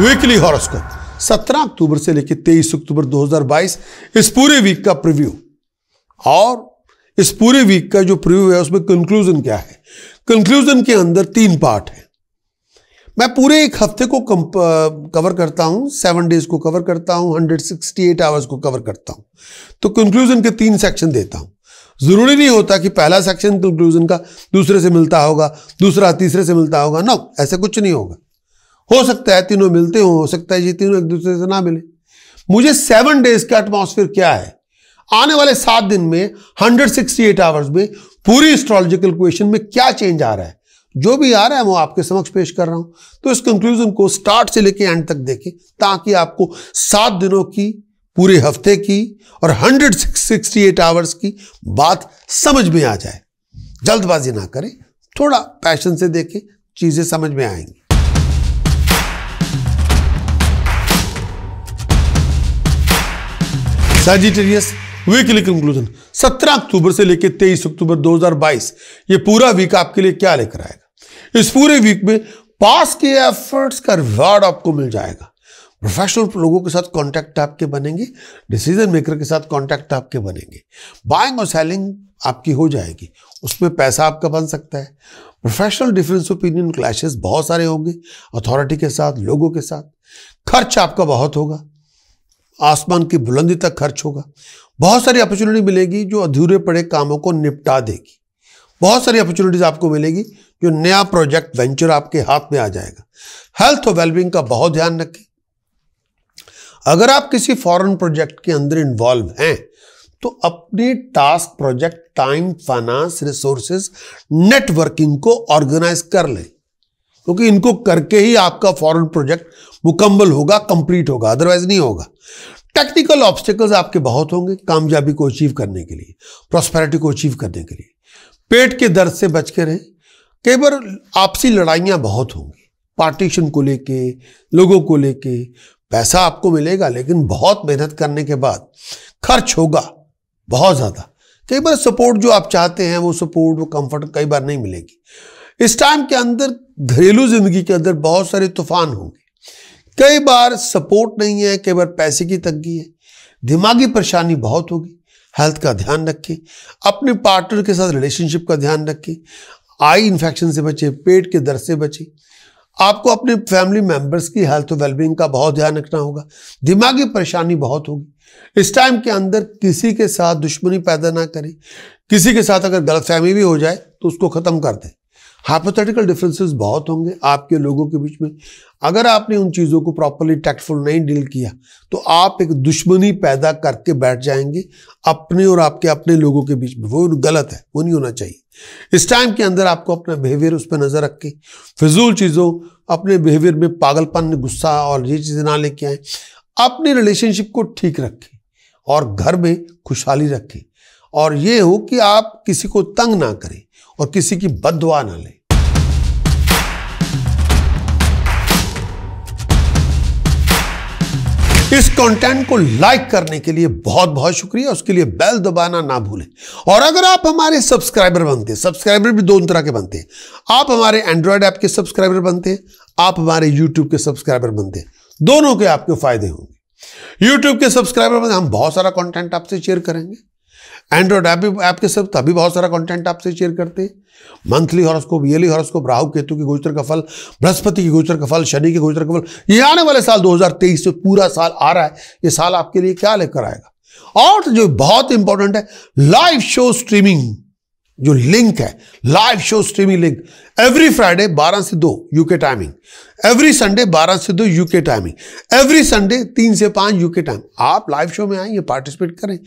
weekly horoscope 17 अक्टूबर से लेकर 23 अक्टूबर 2022 इस पूरे वीक का प्रिव्यू और इस पूरे वीक का जो प्रिव्यू है उसमें कंक्लूजन क्या है कंक्लूजन के अंदर तीन पार्ट है मैं पूरे एक हफ्ते को कवर करता हूं सेवन डेज को कवर करता हूं 168 आवर्स को कवर करता हूं तो कंक्लूजन के तीन सेक्शन देता हूं जरूरी नहीं होता कि पहला सेक्शन कंक्लूजन का दूसरे से मिलता होगा दूसरा तीसरे से मिलता होगा नो ऐसा कुछ नहीं होगा हो सकता है तीनों मिलते हो सकता है ये तीनों एक दूसरे से ना मिले मुझे सेवन डेज का एटमोसफियर क्या है आने वाले सात दिन में हंड्रेड सिक्सटी एट आवर्स में पूरी एस्ट्रोलॉजिकल क्वेश्चन में क्या चेंज आ रहा है जो भी आ रहा है वो आपके समक्ष पेश कर रहा हूं तो इस कंक्लूजन को स्टार्ट से लेकर एंड तक देखें ताकि आपको सात दिनों की पूरे हफ्ते की और हंड्रेड सिक्सटी एट आवर्स की बात समझ में आ जाए जल्दबाजी ना करें थोड़ा पैशन से देखें चीज़ें समझ में आएंगी सैजिटेरियस वीकली कंक्लूजन 17 अक्टूबर से लेकर 23 अक्टूबर 2022 ये पूरा वीक आपके लिए क्या लेकर आएगा इस पूरे वीक में पास के एफर्ट्स का रिवार्ड आपको मिल जाएगा प्रोफेशनल लोगों के साथ कॉन्टैक्ट आपके बनेंगे डिसीजन मेकर के साथ कॉन्टैक्ट आपके बनेंगे बाइंग और सेलिंग आपकी हो जाएगी उसमें पैसा आपका बन सकता है प्रोफेशनल डिफरेंस ओपिनियन क्लैशेस बहुत सारे होंगे अथॉरिटी के साथ लोगों के साथ खर्च आपका बहुत होगा आसमान की बुलंदी तक खर्च होगा बहुत सारी अपॉर्चुनिटी मिलेगी जो अधूरे पड़े कामों को निपटा देगी बहुत सारी अपॉर्चुनिटीज आपको मिलेगी जो नया प्रोजेक्ट वेंचर आपके हाथ में आ जाएगा हेल्थ और वेलबींग का बहुत ध्यान रखें अगर आप किसी फॉरेन प्रोजेक्ट के अंदर इन्वॉल्व हैं तो अपने task project time finance resources networking को ऑर्गेनाइज कर लें क्योंकि इनको करके ही आपका फॉरेन प्रोजेक्ट मुकम्मल होगा कंप्लीट होगा अदरवाइज नहीं होगा टेक्निकल ऑब्स्टिकल्स आपके बहुत होंगे कामयाबी को अचीव करने के लिए प्रॉस्पेरिटी को अचीव करने के लिए पेट के दर्द से बच के रहें कई बार आपसी लड़ाइयाँ बहुत होंगी पार्टीशन को लेके लोगों को लेके पैसा आपको मिलेगा लेकिन बहुत मेहनत करने के बाद खर्च होगा बहुत ज़्यादा कई बार सपोर्ट जो आप चाहते हैं वो सपोर्ट वो कंफर्ट कई बार नहीं मिलेगी इस टाइम के अंदर घरेलू ज़िंदगी के अंदर बहुत सारे तूफान होंगे कई बार सपोर्ट नहीं है कई बार पैसे की तंगी है दिमागी परेशानी बहुत होगी हेल्थ का ध्यान रखें अपने पार्टनर के साथ रिलेशनशिप का ध्यान रखें आई इन्फेक्शन से बचें पेट के दर्द से बचें आपको अपने फैमिली मेम्बर्स की हेल्थ और वेलबींग का बहुत ध्यान रखना होगा दिमागी परेशानी बहुत होगी इस टाइम के अंदर किसी के साथ दुश्मनी पैदा ना करें किसी के साथ अगर गलतफहमी भी हो जाए तो उसको ख़त्म कर दें हाइपोथेटिकल डिफरेंसेस बहुत होंगे आपके लोगों के बीच में अगर आपने उन चीज़ों को प्रॉपरली टैक्टफुल नहीं डील किया तो आप एक दुश्मनी पैदा करके बैठ जाएंगे अपने और आपके अपने लोगों के बीच में वो गलत है वो नहीं होना चाहिए इस टाइम के अंदर आपको अपना बिहेवियर उस पर नज़र रख के फिजूल चीज़ों अपने बिहेवियर में पागलपन गुस्सा और ये चीज़ें ना लेके आए अपने रिलेशनशिप को ठीक रखें और घर में खुशहाली रखें और ये हो कि आप किसी को तंग ना करें और किसी की बदवा ना लें इस कंटेंट को लाइक करने के लिए बहुत बहुत शुक्रिया उसके लिए बेल दबाना ना भूलें और अगर आप हमारे सब्सक्राइबर बनते हैं सब्सक्राइबर भी दो तरह के बनते हैं आप हमारे एंड्रॉयड ऐप के सब्सक्राइबर बनते हैं आप हमारे यूट्यूब के सब्सक्राइबर बनते हैं दोनों के आपके फायदे होंगे यूट्यूब के सब्सक्राइबर बनते हम बहुत सारा कॉन्टेंट आपसे शेयर करेंगे एंड्रॉयड ऐप ऐप के सब तभी बहुत सारा कंटेंट आपसे शेयर करते हैं monthly horoscope yearly horoscope Rahu Ketu के गोचर का फल बृहस्पति के गोचर का फल शनि के गोचर का फल ये आने वाले साल 2023 से पूरा साल आ रहा है ये साल आपके लिए क्या लेकर आएगा और जो बहुत इंपॉर्टेंट है लाइव शो स्ट्रीमिंग जो लिंक है live show streaming link every Friday 12 से 2 यूके टाइमिंग एवरी संडे 12 से 2 यूके टाइमिंग एवरी संडे 3 से 5 यूके टाइम आप लाइव शो में आइए पार्टिसिपेट करें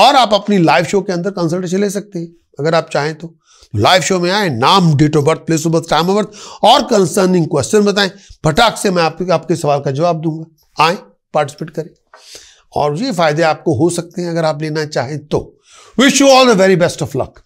और आप अपनी लाइव शो के अंदर कंसल्टेशन ले सकते हैं अगर आप चाहें तो लाइव शो में आए नाम date of birth place of birth time of birth और कंसर्निंग क्वेश्चन बताएं फटाक से मैं आपके आपके सवाल का जवाब दूंगा आए पार्टिसिपेट करें और ये फायदे आपको हो सकते हैं अगर आप लेना चाहें तो wish you all the very best of luck